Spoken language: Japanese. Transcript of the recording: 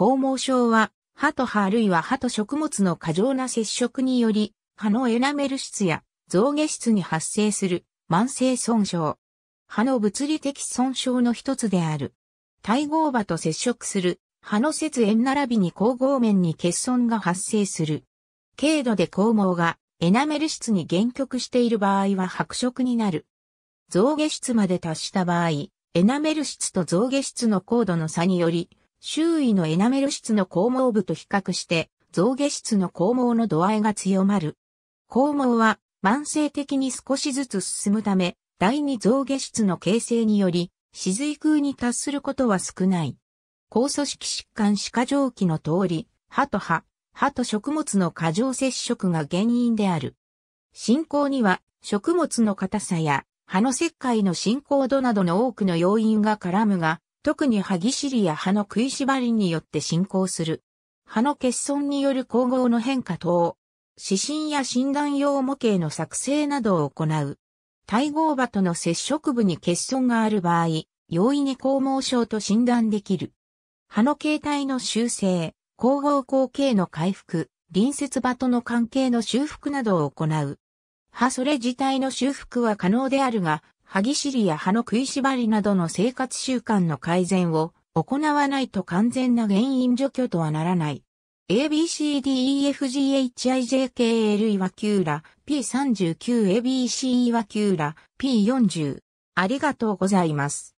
肛毛症は、歯と歯あるいは歯と食物の過剰な接触により、歯のエナメル質や増下質に発生する慢性損傷。歯の物理的損傷の一つである。対合歯と接触する歯の節縁並びに交合面に欠損が発生する。軽度で肛毛がエナメル質に限局している場合は白色になる。増下質まで達した場合、エナメル質と増下質の高度の差により、周囲のエナメル質の肛毛部と比較して、増毛質の肛毛の度合いが強まる。肛毛は慢性的に少しずつ進むため、第二増毛質の形成により、死髄空に達することは少ない。高組織疾患歯科蒸気の通り、歯と歯、歯と食物の過剰接触が原因である。進行には食物の硬さや歯の切開の進行度などの多くの要因が絡むが、特に歯ぎしりや歯の食いしばりによって進行する。歯の欠損による光合の変化等、指針や診断用模型の作成などを行う。対合歯との接触部に欠損がある場合、容易に光毛症と診断できる。歯の形態の修正、光合口径の回復、隣接歯との関係の修復などを行う。歯それ自体の修復は可能であるが、歯ぎしりや歯の食いしばりなどの生活習慣の改善を行わないと完全な原因除去とはならない。ABCDEFGHIJKL イワキューラ P39ABCE ワキューラ P40 ありがとうございます。